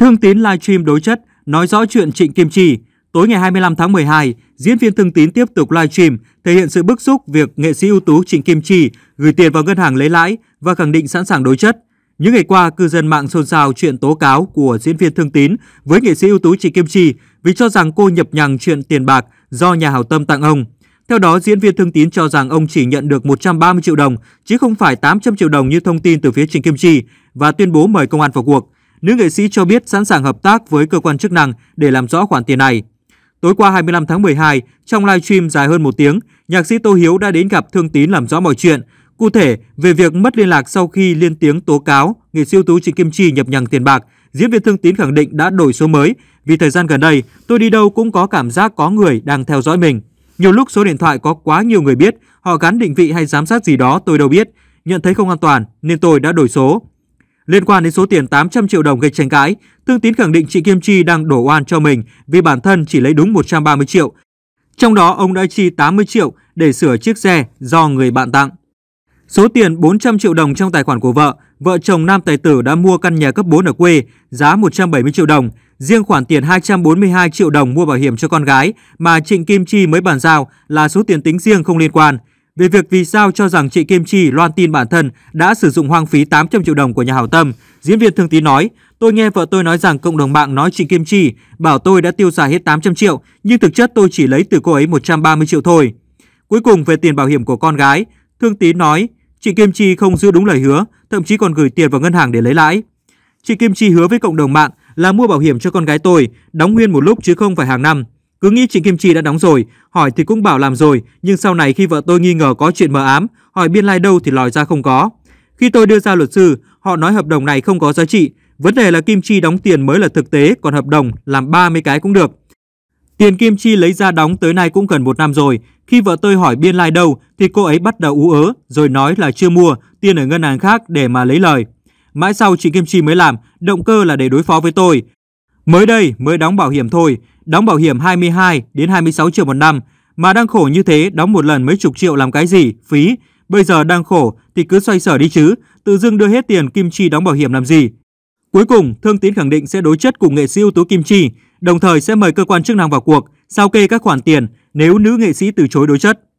Thương Tín livestream đối chất nói rõ chuyện Trịnh Kim Chi. Tối ngày 25 tháng 12, diễn viên Thương Tín tiếp tục livestream thể hiện sự bức xúc việc nghệ sĩ ưu tú Trịnh Kim Chi gửi tiền vào ngân hàng lấy lãi và khẳng định sẵn sàng đối chất. Những ngày qua, cư dân mạng xôn xao chuyện tố cáo của diễn viên Thương Tín với nghệ sĩ ưu tú Trịnh Kim Chi vì cho rằng cô nhập nhằng chuyện tiền bạc do nhà hảo tâm tặng ông. Theo đó, diễn viên Thương Tín cho rằng ông chỉ nhận được 130 triệu đồng chứ không phải 800 triệu đồng như thông tin từ phía Trịnh Kim Chi và tuyên bố mời công an vào cuộc. Nữ nghệ sĩ cho biết sẵn sàng hợp tác với cơ quan chức năng để làm rõ khoản tiền này. Tối qua 25 tháng 12, trong live stream dài hơn một tiếng, nhạc sĩ Tô Hiếu đã đến gặp Thương Tín làm rõ mọi chuyện, cụ thể về việc mất liên lạc sau khi liên tiếng tố cáo nghệ sĩ ưu tú Trịnh Kim Chi nhập nhằng tiền bạc. Diễn viên Thương Tín khẳng định đã đổi số mới, vì thời gian gần đây tôi đi đâu cũng có cảm giác có người đang theo dõi mình. Nhiều lúc số điện thoại có quá nhiều người biết, họ gắn định vị hay giám sát gì đó tôi đâu biết. Nhận thấy không an toàn nên tôi đã đổi số. Liên quan đến số tiền 800 triệu đồng gây tranh cãi, Thương Tín khẳng định chị Kim Chi đang đổ oan cho mình vì bản thân chỉ lấy đúng 130 triệu. Trong đó ông đã chi 80 triệu để sửa chiếc xe do người bạn tặng. Số tiền 400 triệu đồng trong tài khoản của vợ, vợ chồng nam tài tử đã mua căn nhà cấp 4 ở quê giá 170 triệu đồng. Riêng khoản tiền 242 triệu đồng mua bảo hiểm cho con gái mà Trịnh Kim Chi mới bàn giao là số tiền tính riêng không liên quan – về việc vì sao cho rằng chị Kim Chi loan tin bản thân đã sử dụng hoang phí 800 triệu đồng của nhà hảo tâm, diễn viên Thương Tín nói, tôi nghe vợ tôi nói rằng cộng đồng mạng nói chị Kim Chi bảo tôi đã tiêu xài hết 800 triệu, nhưng thực chất tôi chỉ lấy từ cô ấy 130 triệu thôi. Cuối cùng về tiền bảo hiểm của con gái, Thương Tín nói, chị Kim Chi không giữ đúng lời hứa, thậm chí còn gửi tiền vào ngân hàng để lấy lãi. Chị Kim Chi hứa với cộng đồng mạng là mua bảo hiểm cho con gái tôi, đóng nguyên một lúc chứ không phải hàng năm. Cứ nghĩ Trịnh Kim Chi đã đóng rồi, hỏi thì cũng bảo làm rồi, nhưng sau này khi vợ tôi nghi ngờ có chuyện mờ ám, hỏi biên lai like đâu thì lòi ra không có. Khi tôi đưa ra luật sư, họ nói hợp đồng này không có giá trị, vấn đề là Kim Chi đóng tiền mới là thực tế, còn hợp đồng làm 30 cái cũng được. Tiền Kim Chi lấy ra đóng tới nay cũng gần một năm rồi, khi vợ tôi hỏi biên lai like đâu thì cô ấy bắt đầu ú ớ rồi nói là chưa mua, tiền ở ngân hàng khác để mà lấy lời. Mãi sau chị Kim Chi mới làm, động cơ là để đối phó với tôi, Mới đây mới đóng bảo hiểm thôi, đóng bảo hiểm 22 đến 26 triệu một năm mà đang khổ như thế đóng một lần mấy chục triệu làm cái gì, phí. Bây giờ đang khổ thì cứ xoay sở đi chứ, tự dưng đưa hết tiền Kim Chi đóng bảo hiểm làm gì. Cuối cùng, Thương Tín khẳng định sẽ đối chất cùng nghệ sĩ ưu tú Kim Chi, đồng thời sẽ mời cơ quan chức năng vào cuộc, sao kê các khoản tiền nếu nữ nghệ sĩ từ chối đối chất.